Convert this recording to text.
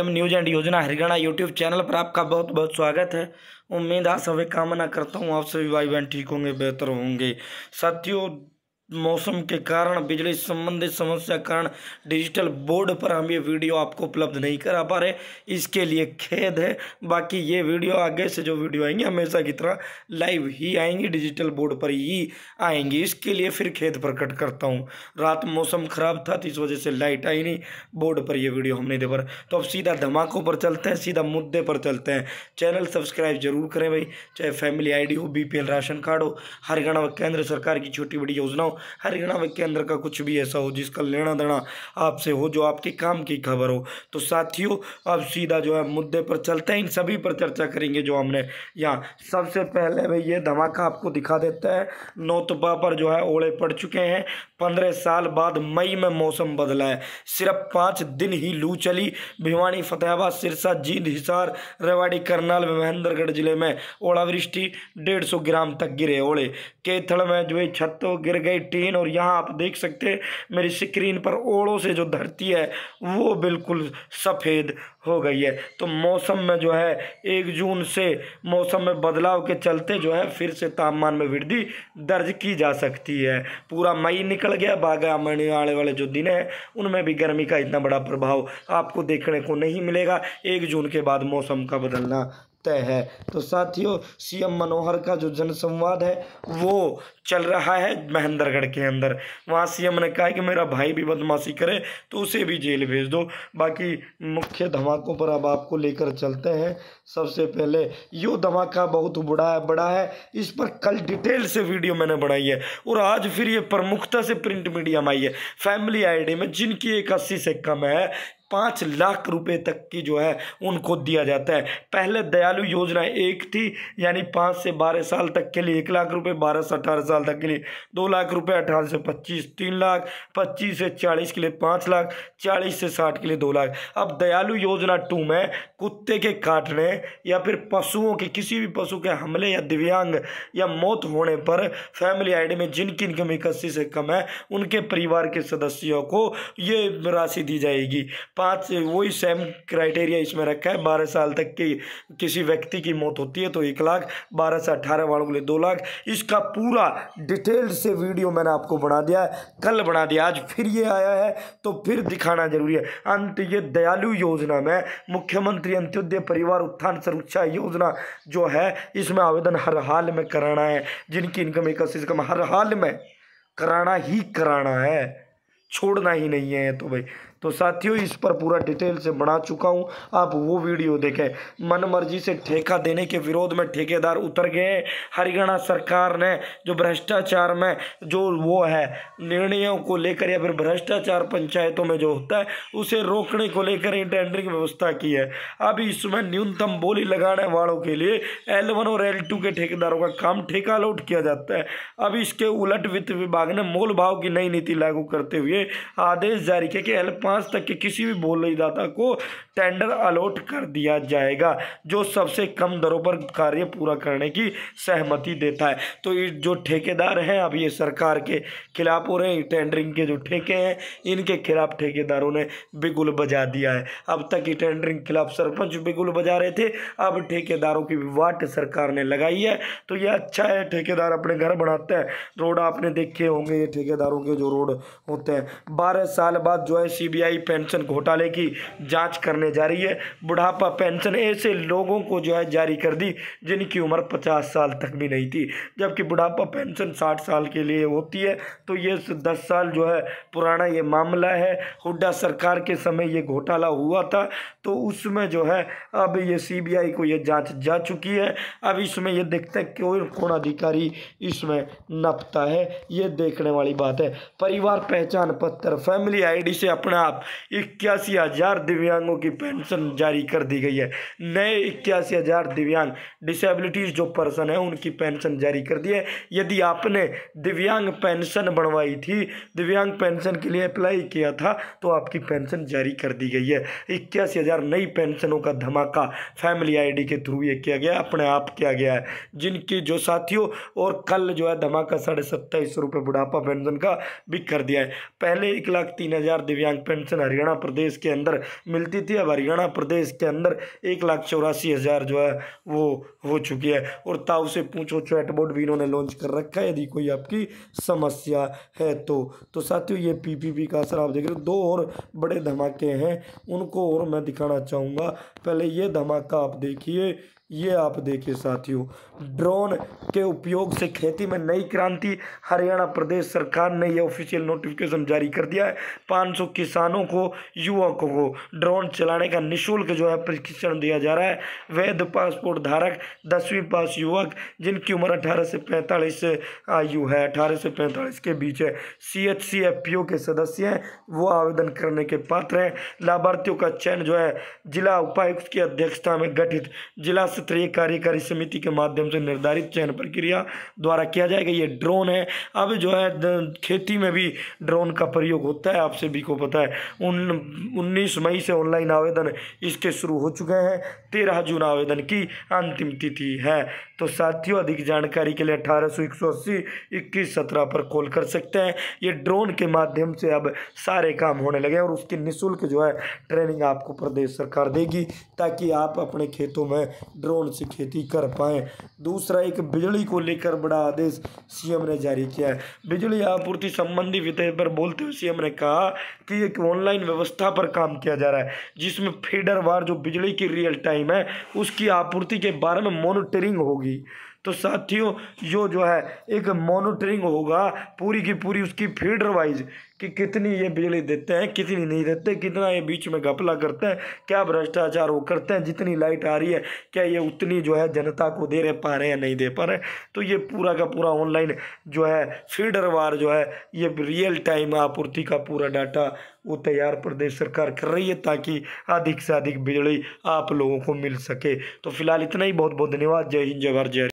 M news and योजना Haryana YouTube channel पर आपका बहुत बहुत स्वागत है उम्मीद आ सभी कामना करता हूँ आप सभी भाई बहन ठीक होंगे बेहतर होंगे साथियों मौसम के कारण बिजली संबंधित समस्या कारण डिजिटल बोर्ड पर हम ये वीडियो आपको उपलब्ध नहीं करा पा रहे इसके लिए खेद है बाकी ये वीडियो आगे से जो वीडियो आएंगे हमेशा की तरह लाइव ही आएंगी डिजिटल बोर्ड पर ही आएंगी इसके लिए फिर खेद प्रकट करता हूँ रात मौसम खराब था तो इस वजह से लाइट आई नहीं बोर्ड पर यह वीडियो हमने दे पर तो अब सीधा धमाकों पर चलते हैं सीधा मुद्दे पर चलते हैं चैनल सब्सक्राइब जरूर करें भाई चाहे फैमिली आई हो बी राशन कार्ड हो हरियाणा व केंद्र सरकार की छोटी बड़ी योजनाओं हरियाणा में केंद्र का कुछ भी ऐसा हो जिसका लेना देना आपसे हो जो आपके काम की खबर हो तो साथियों अब सीधा जो है मुद्दे पर चलते हैं इन सभी पर चर्चा करेंगे जो हमने यहाँ सबसे पहले भाई ये धमाका आपको दिखा देता है नौतपा पर जो है ओले पड़ चुके हैं पंद्रह साल बाद मई में मौसम बदला है सिर्फ पाँच दिन ही लू चली भिवानी फतेहाबाद सिरसा जींद हिसार रेवाड़ी करनाल में महेंद्रगढ़ जिले में ओलावृष्टि डेढ़ सौ ग्राम तक गिरे ओले केथल में जो है छत गिर गई 18 और यहाँ आप देख सकते हैं मेरी स्क्रीन पर ओड़ों से जो धरती है वो बिल्कुल सफ़ेद हो गई है तो मौसम में जो है एक जून से मौसम में बदलाव के चलते जो है फिर से तापमान में वृद्धि दर्ज की जा सकती है पूरा मई निकल गया बागा मणि आने वाले जो दिन हैं उनमें भी गर्मी का इतना बड़ा प्रभाव आपको देखने को नहीं मिलेगा एक जून के बाद मौसम का बदलना तय है तो साथियों सीएम मनोहर का जो जनसंवाद है वो चल रहा है महेंद्रगढ़ के अंदर वहाँ सीएम ने कहा कि मेरा भाई भी बदमाशी करे तो उसे भी जेल भेज दो बाकी मुख्य धमाकों पर अब आपको लेकर चलते हैं सबसे पहले यो धमाका बहुत बड़ा है बड़ा है इस पर कल डिटेल से वीडियो मैंने बनाई है और आज फिर ये प्रमुखता से प्रिंट मीडिया में आई है फैमिली आईडी में जिनकी एक अस्सी से कम है पाँच लाख रुपए तक की जो है उनको दिया जाता है पहले दयालु योजना एक थी यानी पाँच से बारह साल तक के लिए एक लाख रुपए बारह से अठारह साल तक के लिए दो लाख रुपए अठारह से पच्चीस तीन लाख पच्चीस से चालीस के लिए पाँच लाख चालीस से साठ के लिए दो लाख अब दयालु योजना टू में कुत्ते के काटने या फिर पशुओं के किसी भी पशु के हमले या दिव्यांग या मौत होने पर फैमिली आई में जिनकी इनकम इक्सी से कम है उनके परिवार के सदस्यों को ये राशि दी जाएगी पाँच वही सेम क्राइटेरिया इसमें रखा है बारह साल तक की किसी व्यक्ति की मौत होती है तो एक लाख बारह से अट्ठारह वालों के लिए दो लाख इसका पूरा डिटेल से वीडियो मैंने आपको बना दिया है कल बना दिया आज फिर ये आया है तो फिर दिखाना जरूरी है अंत ये दयालु योजना में मुख्यमंत्री अंत्योदय परिवार उत्थान सुरक्षा योजना जो है इसमें आवेदन हर हाल में कराना है जिनकी इनकम एक अस्सी से कम हर हाल में कराना ही कराना है छोड़ना ही नहीं है तो भाई तो साथियों इस पर पूरा डिटेल से बना चुका हूँ आप वो वीडियो देखें मन मर्जी से ठेका देने के विरोध में ठेकेदार उतर गए हरियाणा सरकार ने जो भ्रष्टाचार में जो वो है निर्णयों को लेकर या फिर भ्रष्टाचार पंचायतों में जो होता है उसे रोकने को लेकर ये टेंडरिंग व्यवस्था की है अब इसमें न्यूनतम बोली लगाने वालों के लिए एल वन और एल टू के ठेकेदारों का काम ठेका लोट किया जाता है अब इसके उलट वित्त विभाग ने मोल भाव की नई नीति लागू करते हुए आदेश जारी किया कि एल पाँच तक के किसी भी बोलदाता को टेंडर अलॉट कर दिया जाएगा जो सबसे कम दरों पर कार्य पूरा करने की सहमति देता है तो ये जो ठेकेदार हैं अब ये सरकार के खिलाफ हो रहे हैं टेंडरिंग के जो ठेके हैं इनके खिलाफ ठेकेदारों ने बिगुल बजा दिया है अब तक ये टेंडरिंग खिलाफ सरपंच बिगुल बजा रहे थे अब ठेकेदारों की वाट सरकार ने लगाई है तो ये अच्छा है ठेकेदार अपने घर बनाते हैं रोड आपने देखे होंगे ये ठेकेदारों के जो रोड होते हैं बारह साल बाद जो है सी सीबीआई पेंशन घोटाले की जांच करने जा रही है बुढ़ापा पेंशन ऐसे लोगों को जो है जारी कर दी जिनकी उम्र पचास साल तक भी नहीं थी जबकि बुढ़ापा पेंशन साठ साल के लिए होती है तो ये दस साल जो है पुराना ये मामला है हुड्डा सरकार के समय ये घोटाला हुआ था तो उसमें जो है अब ये सीबीआई को ये जांच जा चुकी है अब इसमें ये देखते हैं कौन कौन अधिकारी इसमें नपता है ये देखने वाली बात है परिवार पहचान पत्र फैमिली आईडी से अपना खिलाफ इक्यासी हजार दिव्यांगों की पेंशन जारी कर दी गई है नए इक्यासी हजार दिव्यांग डिसेबिलिटीज़ जो पर्सन है उनकी पेंशन जारी कर दी है यदि आपने दिव्यांग पेंशन बनवाई थी दिव्यांग पेंशन के लिए अप्लाई किया था तो आपकी पेंशन जारी कर दी गई है इक्यासी हज़ार नई पेंशनों का धमाका फैमिली आई के थ्रू ये किया गया अपने आप किया गया है जिनके जो साथियों और कल जो है धमाका साढ़े सत्ताईस रुपये बुढ़ापा पेंशन का भी कर दिया है पहले एक लाख तीन हज़ार दिव्यांग पेंशन पेंशन हरियाणा प्रदेश के अंदर मिलती थी अब हरियाणा प्रदेश के अंदर एक लाख चौरासी हज़ार जो है वो हो चुकी है और ताव से पूछो चैटबोर्ड भी इन्होंने लॉन्च कर रखा है यदि कोई आपकी समस्या है तो तो साथियों ये पीपीपी का असर आप देख रहे हो दो और बड़े धमाके हैं उनको और मैं दिखाना चाहूँगा पहले ये धमाका आप देखिए ये आप देखिए साथियों ड्रोन के उपयोग से खेती में नई क्रांति हरियाणा प्रदेश सरकार ने यह ऑफिशियल नोटिफिकेशन जारी कर दिया है 500 किसानों को युवकों को ड्रोन चलाने का निशुल्क जो है प्रशिक्षण दिया जा रहा है वैध पासपोर्ट धारक दसवीं पास युवक जिनकी उम्र 18 से 45 आयु है 18 से 45 के बीच है C H C F P O के सदस्य हैं वो आवेदन करने के पात्र हैं लाभार्थियों का चयन जो है जिला उपायुक्त की अध्यक्षता में गठित जिला स्तरीय कार्यकारी समिति के माध्यम से निर्धारित चयन प्रक्रिया द्वारा किया जाएगा ये ड्रोन है अब जो है खेती में भी ड्रोन का प्रयोग होता है आप सभी को पता है उन उन्नीस मई से ऑनलाइन आवेदन इसके शुरू हो चुके हैं तेरह जून आवेदन की अंतिम तिथि है तो साथियों अधिक जानकारी के लिए अठारह सौ एक सौ अस्सी इक्कीस सत्रह पर कॉल कर सकते हैं ये ड्रोन के माध्यम से अब सारे काम होने लगे और उसकी निःशुल्क जो है ट्रेनिंग आपको प्रदेश सरकार देगी ताकि आप अपने खेतों में ड्रोन से खेती कर पाए दूसरा एक बिजली को लेकर बड़ा आदेश सीएम ने जारी किया है बिजली आपूर्ति संबंधी विषय पर बोलते हुए सीएम ने कहा कि एक ऑनलाइन व्यवस्था पर काम किया जा रहा है जिसमें फीडर वार जो बिजली की रियल टाइम है उसकी आपूर्ति के बारे में मॉनिटरिंग होगी तो साथियों जो जो है एक मॉनिटरिंग होगा पूरी की पूरी उसकी फीडर वाइज कि कितनी ये बिजली देते हैं कितनी नहीं देते कितना ये बीच में घपला करते हैं क्या भ्रष्टाचार वो करते हैं जितनी लाइट आ रही है क्या ये उतनी जो है जनता को दे रहे पा रहे हैं नहीं दे पा रहे तो ये पूरा का पूरा ऑनलाइन जो है फीडर वार जो है ये रियल टाइम आपूर्ति का पूरा डाटा वो तैयार प्रदेश सरकार कर रही है ताकि अधिक से अधिक बिजली आप लोगों को मिल सके तो फिलहाल इतना ही बहुत बहुत धन्यवाद जय हिंद जय भारत जय